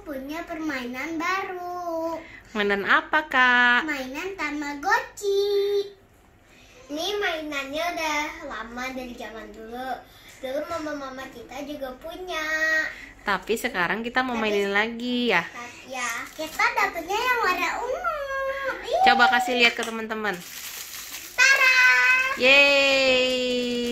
punya permainan baru. Mainan apa, Kak? Mainan Tamagotchi. Ini mainannya udah lama dari zaman dulu. Dulu mama-mama kita juga punya. Tapi sekarang kita mau Tapi, lagi ya. Ya, kita dapetnya yang warna ungu. Coba kasih lihat ke teman-teman. Tara! Yeay!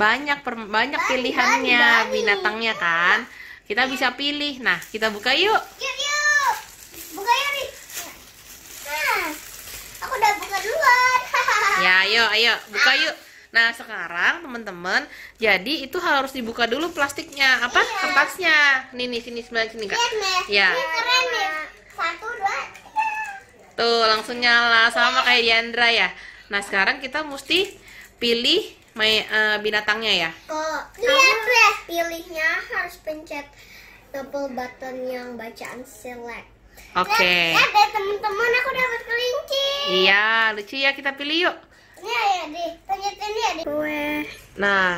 banyak per, banyak pilihannya binatangnya kan kita bisa pilih nah kita buka yuk yuk yuk buka yuk nah, aku udah buka duluan ya ayo ayo buka yuk nah sekarang teman-teman jadi itu harus dibuka dulu plastiknya apa iya. kertasnya nih nih sini sebelah sini kak ya tuh langsung nyala sama kayak Diandra ya nah sekarang kita mesti pilih may, uh, eh, binatangnya ya. Kok lihat pilihnya harus pencet double button yang bacaan select. Oke. Okay. Ya, teman-teman aku dapat kelinci. Iya, lucu ya kita pilih yuk. Iya, ya, di pencet ini ya, ya di. Ya, nah,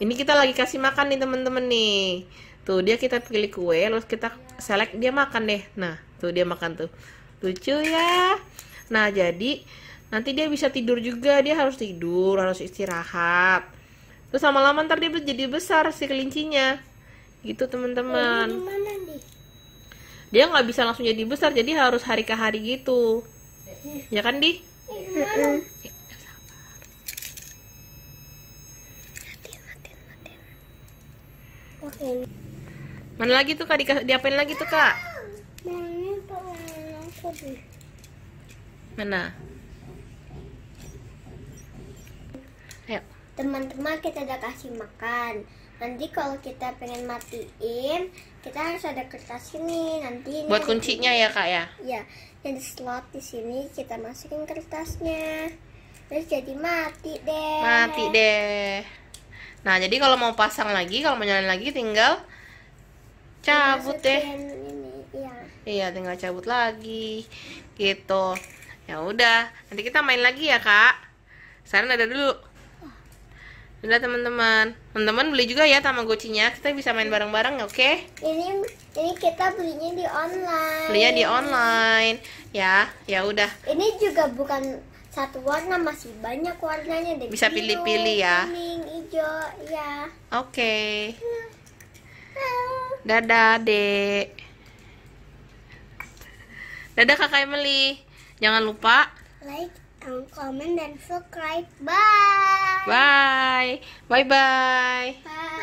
ini kita lagi kasih makan nih teman-teman nih. Tuh, dia kita pilih kue, terus kita select dia makan deh. Nah, tuh dia makan tuh. Lucu ya. Nah, jadi nanti dia bisa tidur juga dia harus tidur harus istirahat terus sama lama ntar dia jadi besar si kelincinya gitu teman-teman dia nggak bisa langsung jadi besar jadi harus hari ke hari gitu eh. ya kan di mana lagi tuh kak diapain lagi tuh kak mana Teman-teman kita udah kasih makan. Nanti kalau kita pengen matiin, kita harus ada kertas ini. Nanti buat kuncinya ya, Kak ya. ya Jadi slot di sini kita masukin kertasnya. Terus jadi mati deh. Mati deh. Nah, jadi kalau mau pasang lagi, kalau mau nyalain lagi tinggal cabut deh. iya. iya, tinggal cabut lagi. Gitu. Ya udah, nanti kita main lagi ya, Kak. sekarang ada dulu. Udah teman-teman, teman-teman beli juga ya tamagotchi gocinya Kita bisa main bareng-bareng, ya, oke? Okay? Ini ini kita belinya di online. Belinya di online. Ya, ya udah. Ini juga bukan satu warna, masih banyak warnanya deh. Bisa pilih-pilih ya. Kuning, hijau, ya. Oke. Okay. Dadah, Dek. Dadah Kakak Emily. Jangan lupa like comment, dan subscribe. Bye. -bye. bye.